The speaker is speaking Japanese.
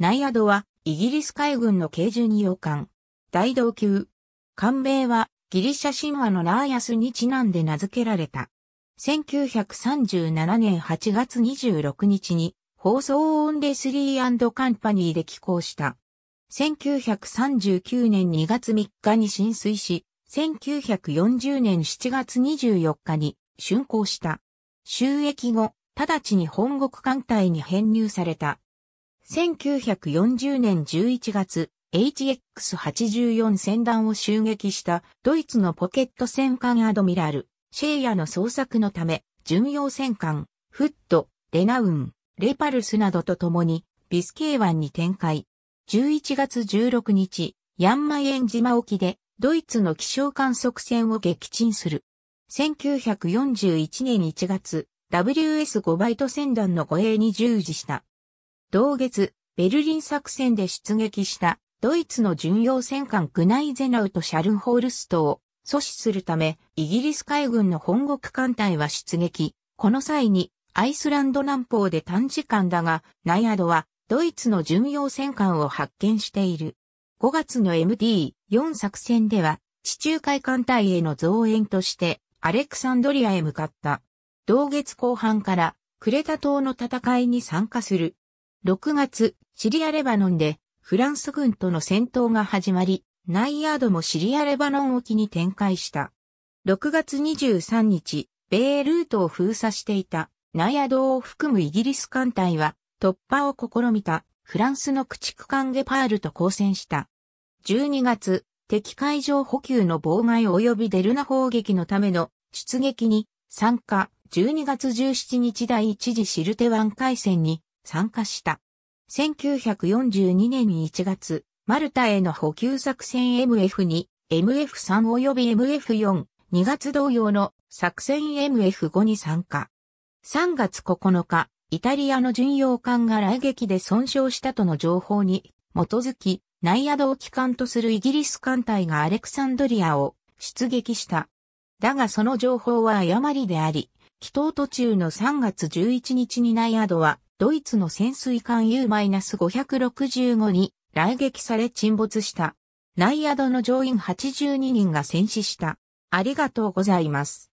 ナイアドは、イギリス海軍の軽巡洋艦。大道級。艦名は、ギリシャ神話のラーヤスにちなんで名付けられた。1937年8月26日に、放送オンレスリーカンパニーで寄港した。1939年2月3日に浸水し、1940年7月24日に竣工した。収益後、直ちに本国艦隊に編入された。1940年11月、HX84 船団を襲撃したドイツのポケット戦艦アドミラル、シェイヤの捜索のため、巡洋戦艦、フット、レナウン、レパルスなどと共に、ビスケー湾に展開。11月16日、ヤンマイエン島沖で、ドイツの気象観測船を撃沈する。1941年1月、WS5 バイト船団の護衛に従事した。同月、ベルリン作戦で出撃したドイツの巡洋戦艦グナイゼナウとシャルンホールストを阻止するため、イギリス海軍の本国艦隊は出撃。この際に、アイスランド南方で短時間だが、ナイアドは、ドイツの巡洋戦艦を発見している。5月の MD4 作戦では、地中海艦隊への増援として、アレクサンドリアへ向かった。同月後半から、クレタ島の戦いに参加する。6月、シリアレバノンでフランス軍との戦闘が始まり、ナイヤードもシリアレバノン沖に展開した。6月23日、米ルートを封鎖していたナイヤードを含むイギリス艦隊は突破を試みたフランスの駆逐艦ゲパールと交戦した。12月、敵海上補給の妨害及びデルナ砲撃のための出撃に参加12月17日第一次シルテ湾海戦に参加した。1942年1月、マルタへの補給作戦 MF に MF3 及び MF4、2月同様の作戦 MF5 に参加。3月9日、イタリアの巡洋艦が来撃で損傷したとの情報に基づき、ナイアドを機関とするイギリス艦隊がアレクサンドリアを出撃した。だがその情報は誤りであり、祈祷途中の3月11日にナイアドはドイツの潜水艦 U-565 に来撃され沈没した。内宿の乗員82人が戦死した。ありがとうございます。